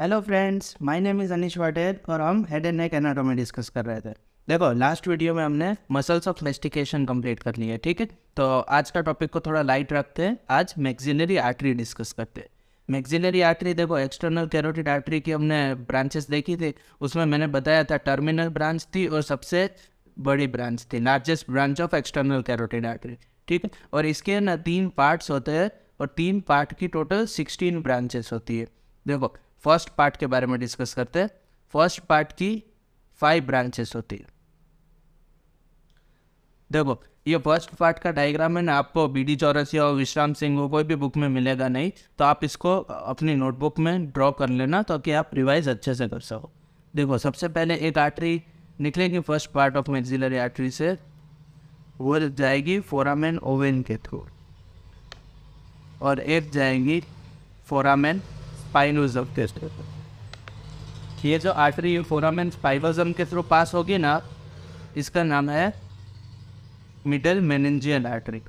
hello friends my name is Anish वाटेर और हम head and neck anatomy discuss कर रहे थे देखो लास्ट वीडियो में हमने मसल्स ऑफ मेस्टिकेशन कंप्लीट कर लिए ठीक है तो आज का टॉपिक को थोड़ा लाइट रखते हैं आज मैक्सिलरी आर्टरी डिस्कस करते हैं मैक्सिलरी आर्टरी देखो एक्सटर्नल कैरोटिड आर्टरी की हमने ब्रांचेस देखी थी उसमें मैंने बताया था टर्मिनल ब्रांच थी और सबसे बड़ी ब्रांच थी largest branch of external carotid artery ठीक है और इसके ना तीन पार्ट्स होते हैं और तीन पार्ट की टोटल सिक्सटीन ब्रांचेस होती है देखो फर्स्ट पार्ट के बारे में डिस्कस करते हैं फर्स्ट पार्ट की फाइव ब्रांचेस होती है देखो ये फर्स्ट पार्ट का डायग्राम है ना आपको बी डी चौरसिया और विश्राम सिंह कोई भी बुक में मिलेगा नहीं तो आप इसको अपनी नोटबुक में ड्रॉ कर लेना ताकि आप रिवाइज अच्छे से कर सको देखो सबसे पहले एक आर्टरी निकलेगी first part of maxillary artery से वो जाएगी फोरामेन ओवेन के थ्रू और एक जाएगी फोरामेन स्पाइनोजम टेस्ट ये जो आर्टरी फोरामेन स्पाइनोजम के थ्रू पास होगी ना इसका नाम है middle meningeal artery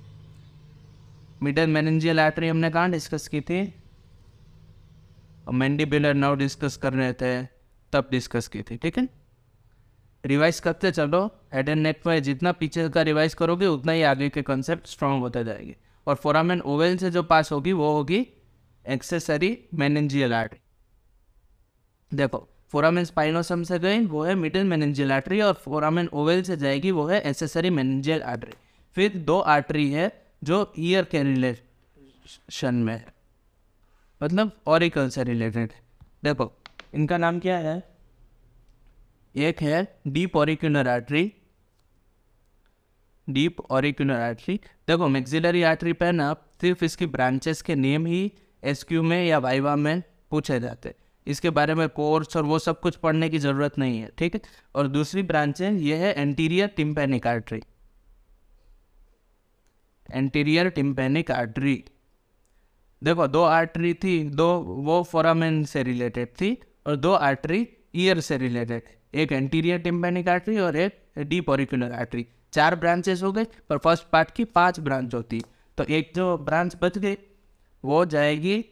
middle meningeal artery हमने कहाँ डिस्कस की थी मैंडिबुलर नर्व डिस्कस कर रहे थे तब डिस्कस की थी ठीक है रिवाइज करते चलो हेड एंड नेक में जितना पीछे का रिवाइज करोगे उतना ही आगे के कंसेप्ट स्ट्रांग होते जाएंगे और फोरामेन ओवेल से जो पास होगी वो होगी एक्सेसरी मैनेंजियल आर्टरी देखो फोरामेन स्पाइनोसम से गई वो है मिडिल मैनेंजियल आर्टरी और फोरामेन ओवेल से जाएगी वो है एक्सेसरी मैनेंजियल आर्टरी फिर दो आर्टरी है जो ईयर के रिलेशन में है मतलब ऑरिकल से रिलेटेड देखो इनका नाम क्या है एक है deep auricular artery deep auricular artery देखो मैक्सिलरी आर्टरी पर ना सिर्फ इसकी ब्रांचेस के नेम ही एस में या वाइवा में पूछे जाते हैं इसके बारे में कोर्स और वो सब कुछ पढ़ने की ज़रूरत नहीं है ठीक है और दूसरी ब्रांच है ये है anterior tympanic artery anterior tympanic artery देखो दो आर्टरी थी दो वो फोरामेन से रिलेटेड थी और दो आर्टरी ईयर से रिलेटेड एक एंटीरियर टिम्पेनिक आर्टरी और एक डीप ऑरिकुलर आर्टरी चार ब्रांचेस हो गए पर फर्स्ट पार्ट की पांच ब्रांच होती तो एक जो ब्रांच बच गई वो जाएगी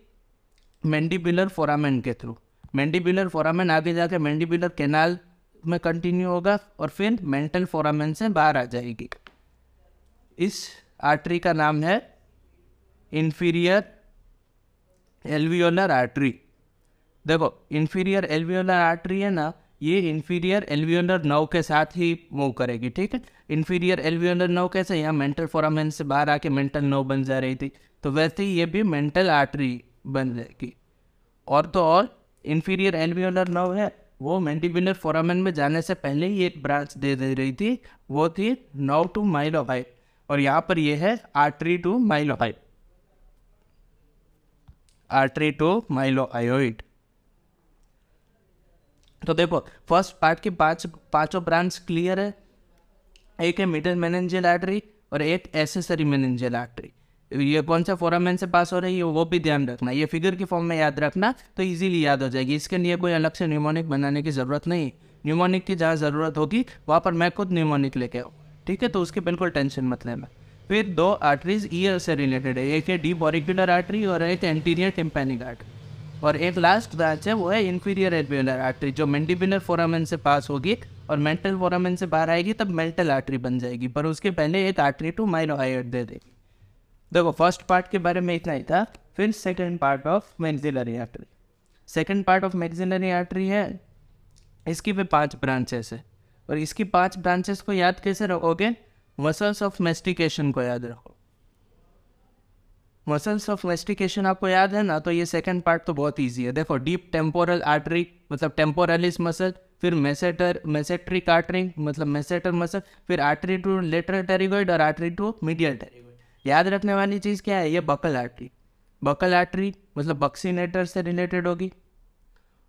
मैंडिबुलर फोरामेन के थ्रू मैंडिबुलर फोरामेन आगे जाके मैंडिबुलर कैनाल में कंटिन्यू होगा और फिर मेंटल फोरामेन से बाहर आ जाएगी इस आर्टरी का नाम है इन्फीरियर एल्वियोलर आर्टरी देखो इन्फीरियर एल्वियोलर आर्टरी है ना ये इन्फीरियर एल्वियोलर नव के साथ ही मूव करेगी ठीक है इन्फीरियर एल्वियोलर नव कैसे यहाँ मेंटल फोरामेन से बाहर आके मेंटल नव बन जा रही थी तो वैसे ही ये भी मेंटल आर्टरी बन जाएगी और तो और इन्फीरियर एलवीओलर नर्व है वो मेंटिबुलर फोरामेन में जाने से पहले ही एक ब्रांच दे दे रही थी वो थी नव टू माइलो और यहाँ पर ये है artery to mylo artery to mylo तो देखो फर्स्ट पार्ट की पांच पांचों ब्रांच क्लियर है एक है मिडल मैनेंजियल आर्टरी और एक एसेसरी मैनेंजियल आर्टरी ये कौन सा फोरामैन से पास हो रही है वो भी ध्यान रखना ये फिगर के फॉर्म में याद रखना तो इजीली याद हो जाएगी इसके लिए कोई अलग से न्यूमोनिक बनाने की ज़रूरत नहीं न्यूमोनिक की जहाँ ज़रूरत होगी वहाँ पर मैं खुद न्यूमोनिक लेके आऊँ ठीक है तो उसकी बिल्कुल टेंशन मत लेना फिर दो आर्टरीज ईयर से रिलेटेड है एक है डीप ऑरिकुलर आर्टरी और एक एंटीरियर टिम्पेनिक आर्टरी और एक लास्ट ब्रांच है वो है इन्फीरियर एडवेलर आर्टरी जो मेंडिबुलर फोरामन से पास होगी और मेंटल फोरामन से बाहर आएगी तब मेंटल आर्टरी बन जाएगी पर उसके पहले एक आर्टरी टू माइनो दे देगी देखो फर्स्ट पार्ट के बारे में इतना ही था फिर second part of maxillary artery second part of maxillary artery है इसकी भी पांच ब्रांचेस है और इसकी पांच ब्रांचेस को याद कैसे रखोगे मसल्स ऑफ मेस्टिकेशन को याद रखो मसल्स ऑफ मेस्टिकेशन आपको याद है ना तो ये सेकेंड पार्ट तो बहुत ईजी है देखो डीप टेम्पोरल आर्टरी मतलब टेम्पोरलिस मसल फिर मेसेटर मेसेट्रिक आर्टरी मतलब मेसेटर मसल फिर आर्टरी टू लेटर टेरिगोइड और आर्टरी टू मीडियल टेरिगोइड याद रखने वाली चीज़ क्या है ये बकल आर्टरी बकल आर्टरी मतलब बक्सीनेटर से रिलेटेड होगी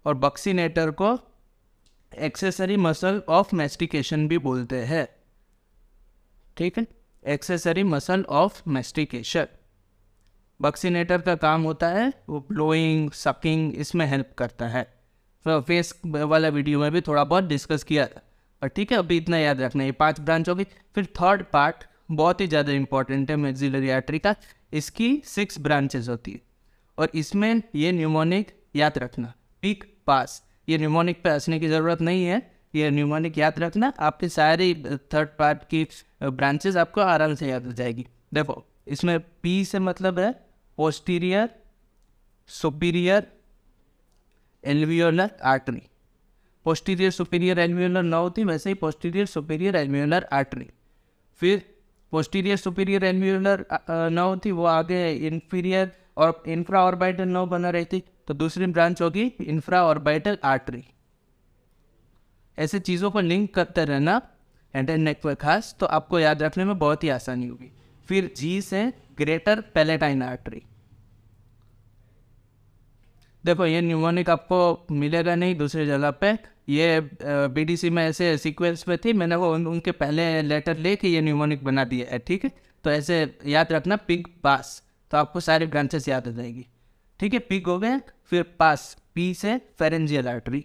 और बक्सीनेटर को एक्सेसरी मसल ऑफ मेस्टिकेशन भी बोलते हैं ठीक है accessory muscle of mastication buccinator का काम होता है वो ब्लोइंग सकिंग इसमें हेल्प करता है तो फेस वाला वीडियो में भी थोड़ा बहुत डिस्कस किया था और ठीक है अभी इतना याद रखना ये पांच ब्रांच होगी फिर थर्ड पार्ट बहुत ही ज़्यादा इंपॉर्टेंट है मेक्सिलरी आर्टरी का इसकी सिक्स ब्रांचेज होती है और इसमें ये न्यूमोनिक याद रखना पिक पास ये न्यूमोनिक पे हंसने की ज़रूरत नहीं है ये न्यूमोनिक याद रखना आपके सारी थर्ड पार्ट की ब्रांचेज आपको आराम से याद हो जाएगी देखो इसमें पी से मतलब है posterior superior alveolar artery posterior superior alveolar ना होती वैसे ही पोस्टीरियर सुपीरियर एलवियोलर आर्टरी फिर पोस्टीरियर सुपीरियर एलव्यूलर नर्व थी वो आगे इन्फीरियर और इंफ्रा ऑर्बिटल नर्व बना थी तो दूसरी ब्रांच होगी इंफ्रा ऑर्बिटल आर्टरी ऐसे चीज़ों को लिंक करते रहना एंड एंड नेटवर्क खास तो आपको याद रखने में बहुत ही आसानी होगी फिर जी से ग्रेटर पैलेटाइन आर्टरी देखो ये न्यूमोनिक आपको मिलेगा नहीं दूसरे जगह पे ये बीडीसी में ऐसे सीक्वेंस में थी मैंने वो उन, उनके पहले लेटर ले के ये न्यूमोनिक बना दिया है ठीक है तो ऐसे याद रखना पिग पास तो आपको सारे ब्रांचेस याद हो जाएगी ठीक है पिग हो गए फिर पास पी से फेरेंजियल आर्टरी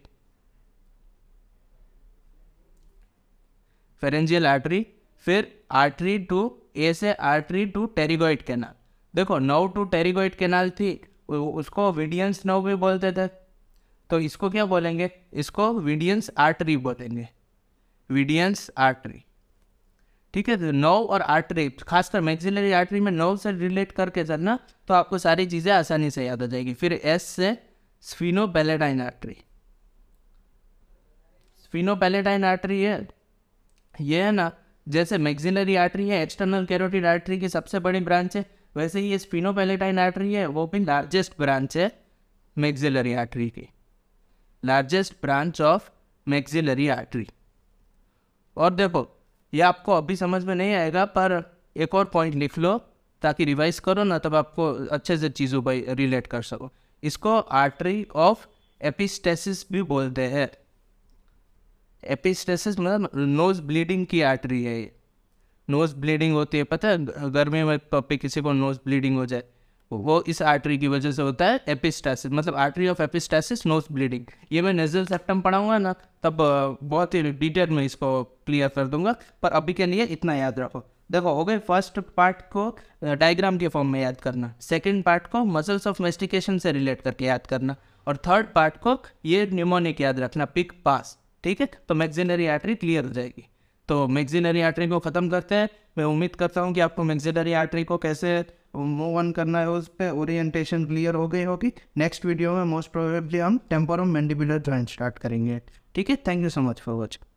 फेरेंजियल आर्टरी फिर आर्टरी टू ए से आर्टरी टू टेरिगोइड कैनाल देखो नव टू टेरिगोइड कैनाल थी उसको विडियंस नव भी बोलते थे तो इसको क्या बोलेंगे इसको विडियंस आर्टरी बोलेंगे विडियंस आर्टरी ठीक है नो तो और आर्टरी खासकर मैक्सिलरी आर्टरी में नोव से रिलेट करके चलना तो आपको सारी चीज़ें आसानी से याद आ जाएगी फिर एस से स्फीनोपेलेटाइन आर्टरी पैलेटाइन आर्टरी है ये है ना जैसे मैक्सिलरी आर्टरी है एक्सटर्नल कैरोटिड आर्टरी की सबसे बड़ी ब्रांच है वैसे ही ये पैलेटाइन आर्टरी है वो भी लार्जेस्ट ब्रांच है मैक्सिलरी आर्टरी की largest branch of maxillary artery और देखो ये आपको अभी समझ में नहीं आएगा पर एक और पॉइंट लिख लो ताकि रिवाइज करो ना तब आपको अच्छे से चीज़ों पर रिलेट कर सको इसको आर्टरी ऑफ एपिस्टेसिस भी बोलते हैं एपिस्टेसिस मतलब नोज ब्लीडिंग की आर्टरी है ये नोज ब्लीडिंग होती है पता है गर्मी में पप्पी किसी को नोज ब्लीडिंग हो जाए वो इस आर्टरी की वजह से होता है एपिस्टासिस मतलब artery of epistaxis nose bleeding ये मैं नेजल सेप्टम पढ़ाऊंगा ना तब बहुत ही डिटेल में इसको क्लियर कर दूंगा पर अभी के लिए इतना याद रखो देखो हो गए फर्स्ट पार्ट को डायग्राम के फॉर्म में याद करना सेकेंड पार्ट को मसल्स ऑफ मेस्टिकेशन से रिलेट करके याद करना और थर्ड पार्ट को ये न्यूमोनिक याद रखना पिक पास ठीक है तो मैग्जिनरी आर्टरी क्लियर हो जाएगी तो मैग्जिनरी आर्टरी को ख़त्म करते हैं मैं उम्मीद करता हूँ कि आपको मैग्जिनरी आर्टरी को कैसे मूव ऑन करना है उस पर ओरिएंटेशन क्लियर हो गई होगी नेक्स्ट वीडियो में मोस्ट प्रोबेबली हम टेम्पोरम मैंडिबुलर जॉइंट स्टार्ट करेंगे ठीक है thank you so much for watching